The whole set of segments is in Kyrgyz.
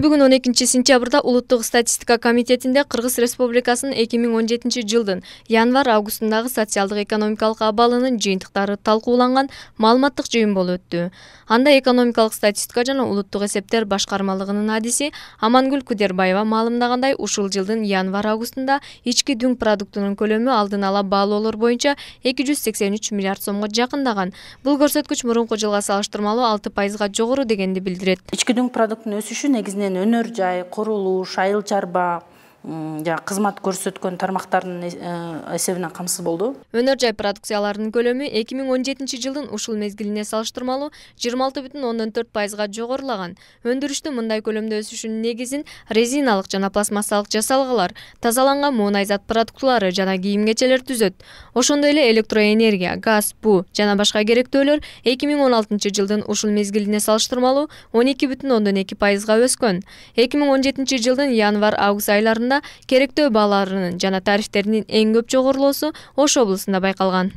бүгүн он экинчи сентябрда улуттук статистика комитетинде кыргыз республикасынын эки миң он жетинчи жылдын январь августундагы социалдык экономикалык абалынын жыйынтыктары талкууланган маалыматтык жыйын болуп өттү анда экономикалык статистика жана улуттук эсептер башкармалыгынын адиси амангүл кудербаева маалымдагандай ушул жылдын январь августунда ички дүң продуктунун көлөмү алдын ала баалоолор боюнча эки жүз сексен үч миллиард сомго жакындаган бул көрсөткүч мурунку жылга салыштырмалуу алты пайызга жогору дегенди билдирет ички дүң продуктунун өсүшү негизинен менен өнөр жай курулуш айыл чарба жанагы кызмат көрсөткөн тармактардын э, эсебинен камсыз болду өнөр жай продукцияларынын көлөмү эки миң он жетинчи жылдын ушул мезгилине салыштырмалуу жыйырма алты бүтүн ондон төрт пайызга жогорулаган өндүрүштүн мындай көлөмдө өсүшүнүн негизин резиналык жана пластмассалык жасалгылар тазаланган муунай зат продуктылары жана кийим кечелер түзөт ошондой эле электроэнергия газ буу жана башка керектөөлөр эки миң он алтынчы жылдын ушул мезгилине салыштырмалуу он эки бүтүн ондон эки пайызга өскөн эки миң он жетинчи жылдын январь август айларында керектөө бааларынын жана тарифтеринин эң көп жогорулоосу ош облусунда байкалган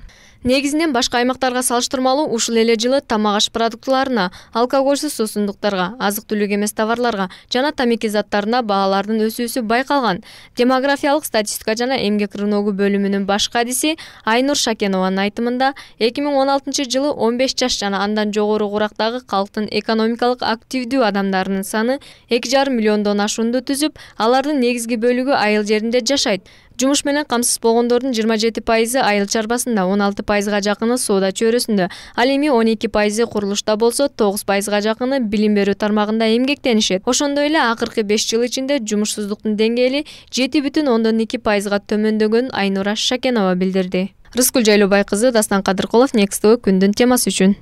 негизинен башка аймактарга салыштырмалуу ушул эле жылы тамак аш продуктыларына алкоголсуз суусундуктарга азык түлүк эмес товарларга жана тамеки заттарына баалардын өсүүсү байкалган демографиялык статистика жана эмгек рыногу бөлүмүнүн баш кадиси айнур шакенованын айтымында эки миң он алтынчы жылы он беш жаш жана андан жогору курактагы калктын экономикалык активдүү адамдарынын саны эки жарым миллиондон ашуунду түзүп алардын негизги бөлүгү айыл жеринде жашайт жумуш менен камсыз болгондордун жыйырма жети пайызы айыл чарбасында он алты пайызга жакыны соода чөйрөсүндө ал эми он эки пайызы курулушта болсо тогуз пайызга жакыны билим берүү тармагында эмгектенишет ошондой эле акыркы беш жыл ичинде жумушсуздуктун деңгээли жети бүтүн ондон эки пайызга төмөндөгөнүн айнура шакенова билдирди рыскүл жайлообай кызы дастан кадыркулов next күндүн темасы үчүн